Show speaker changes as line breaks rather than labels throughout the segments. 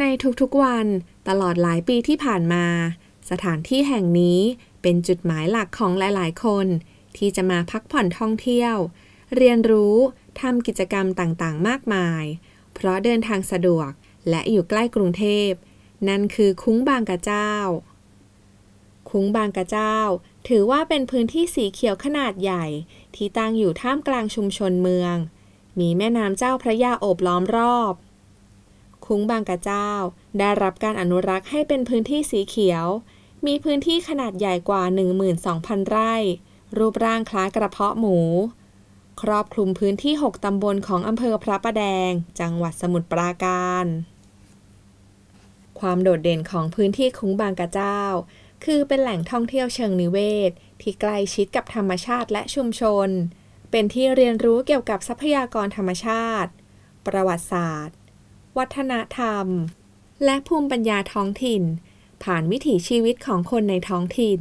ในทุกๆวัน ตลอดหลายปีที่ผ่านมา สถานที่แห่งนี้เป็นจุดหมายหลักของหลายๆคน ที่จะมาพักผ่อนท่องเที่ยว เรียนรู้ทำกิจกรรมต่างๆ มากมาย เพราะเดินทางสะดวกและอยู่ใกล้กรุงเทพนั่นคือคุ้งบางกระเจ้า คุ้งบางกระเจ้า ถือว่าเป็นพื้นที่สีเขียวขนาดใหญ่ ที่ตั้งอยู่ท่ามกลางชุมชนเมือง มีแม่น้ำเจ้าพระยาโอบล้อมรอบคุ้งบางกระเจ้า ได้รับการอนุรักษ์ให้เป็นพื้นที่สีเขียว มีพื้นที่ขนาดใหญ่กว่า 12,000 ไร่ รูปร่างคล้ายกระเพาะหมู ครอบคลุมพื้นที่ 6 ตำบลของอำเภอพระประแดง จังหวัดสมุทรปราการ ความโดดเด่นของพื้นที่คุ้งบางกระเจ้า คือเป็นแหล่งท่องเที่ยวเชิงนิเวศ ที่ใกล้ชิดกับธรรมชาติและชุมชน เป็นที่เรียนรู้เกี่ยวกับทรัพยากรธรรมชาติ ประวัติศาสตร์วัฒนธรรม และภูมิปัญญาท้องถิ่น ผ่านวิถีชีวิตของคนในท้องถิ่น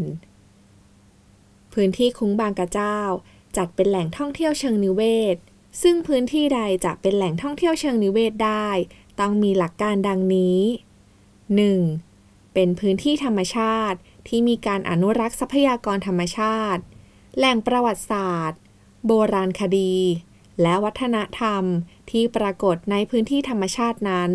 พื้นที่คุ้งบางกระเจ้าจัดเป็นแหล่งท่องเที่ยวเชิงนิเวศ ซึ่งพื้นที่ใดจะเป็นแหล่งท่องเที่ยวเชิงนิเวศได้ ต้องมีหลักการดังนี้ 1. เป็นพื้นที่ธรรมชาติที่มีการอนุรักษ์ทรัพยากรธรรมชาติ แหล่งประวัติศาสตร์ โบราณคดี และวัฒนธรรมที่ปรากฏในพื้นที่ธรรมชาตินั้น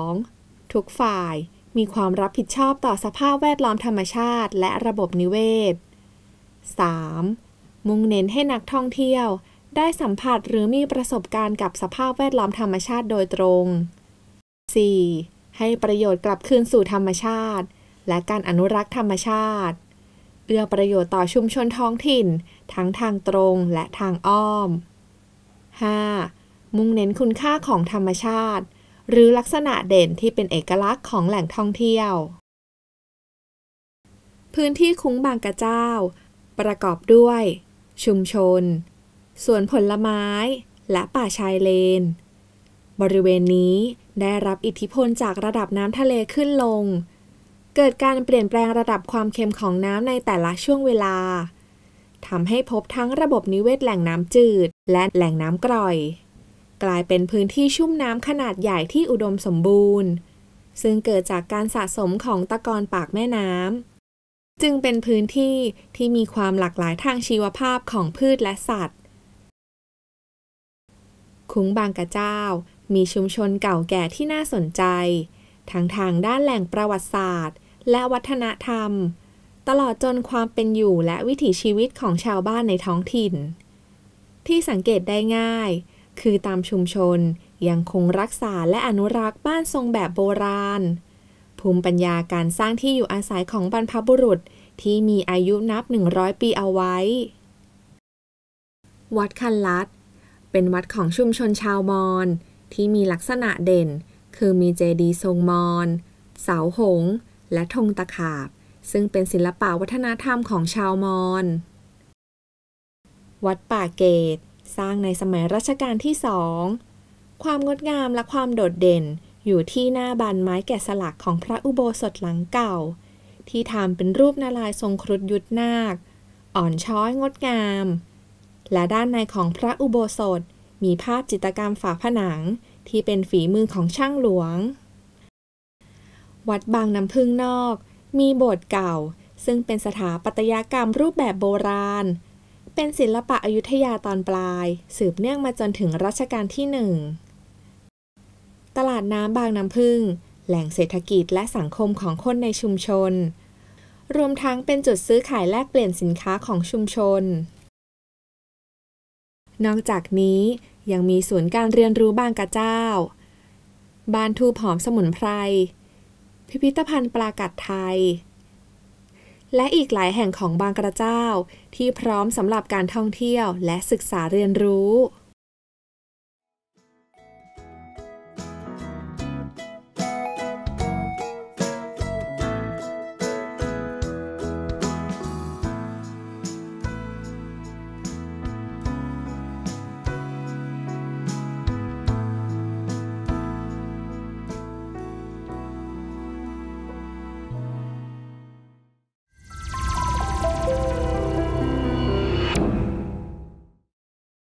2. ทุกฝ่ายมีความรับผิดชอบต่อสภาพแวดล้อมธรรมชาติ และระบบนิเวศ 3. มุ่งเน้นให้นักท่องเที่ยว ได้สัมผัสหรือมีประสบการณ์กับสภาพแวดล้อมธรรมชาติโดยตรง 4. ให้ประโยชน์กลับคืนสู่ธรรมชาติ และการอนุรักษ์ธรรมชาติเอื้อประโยชน์ต่อชุมชนท้องถิ่น ทั้งทางตรงและทางอ้อม 5. มุ่งเน้นคุณค่าของธรรมชาติ หรือลักษณะเด่นที่เป็นเอกลักษณ์ของแหล่งท่องเที่ยว พื้นที่คุ้งบางกระเจ้า ประกอบด้วย ชุมชนสวนผลไม้ และป่าชายเลน บริเวณนี้ได้รับอิทธิพลจากระดับน้ำทะเลขึ้นลง เกิดการเปลี่ยนแปลงระดับความเค็มของน้ำในแต่ละช่วงเวลาทำให้พบทั้งระบบนิเวศแหล่งน้ำจืด และแหล่งน้ำกร่อย กลายเป็นพื้นที่ชุ่มน้ำขนาดใหญ่ที่อุดมสมบูรณ์ ซึ่งเกิดจากการสะสมของตะกอนปากแม่น้ำจึงเป็นพื้นที่ที่มีความหลากหลายทางชีวภาพของพืชและสัตว์ คุ้งบางกระเจ้ามีชุมชนเก่าแก่ที่น่าสนใจ ทั้งทางด้านแหล่งประวัติศาสตร์ และวัฒนธรรมตลอดจนความเป็นอยู่และวิถีชีวิตของชาวบ้านในท้องถิ่น ที่สังเกตได้ง่าย คือตามชุมชนยังคงรักษาและอนุรักษ์บ้านทรงแบบโบราณ ภูมิปัญญาการสร้างที่อยู่อาศัยของบรรพบุรุษที่มีอายุนับ 100 ปีเอาไว้ วัดคันลัด เป็นวัดของชุมชนชาวมอญที่มีลักษณะเด่น คือมีเจดีย์ทรงมอญเสาหง และธงตะขาบซึ่งเป็นศิลปะวัฒนธรรมของชาวมอญ วัดป่าเกตสร้างในสมัยรัชกาลที่สอง ความงดงามและความโดดเด่นอยู่ที่หน้าบานไม้แกะสลักของพระอุโบสถหลังเก่า ที่ทำเป็นรูปนาลายทรงครุฑยุทธนาคอ่อนช้อยงดงาม และด้านในของพระอุโบสถมีภาพจิตรกรรมฝาผนังที่เป็นฝีมือของช่างหลวง วัดบางน้ำพึ่งนอกมีโบสถ์เก่าซึ่งเป็นสถาปัตยกรรมรูปแบบโบราณ เป็นศิลปะอยุธยาตอนปลายสืบเนื่องมาจนถึงรัชกาลที่หนึ่งตลาดน้ำบางน้ำพึ่ง แหล่งเศรษฐกิจและสังคมของคนในชุมชน รวมทั้งเป็นจุดซื้อขายแลกเปลี่ยนสินค้าของชุมชน นอกจากนี้ยังมีศูนย์การเรียนรู้บางกระเจ้า บ้านทูผอมสมุนไพรพิพิธภัณฑ์ปลากัดไทย และอีกหลายแห่งของบางกระเจ้า ที่พร้อมสำหรับการท่องเที่ยวและศึกษาเรียนรู้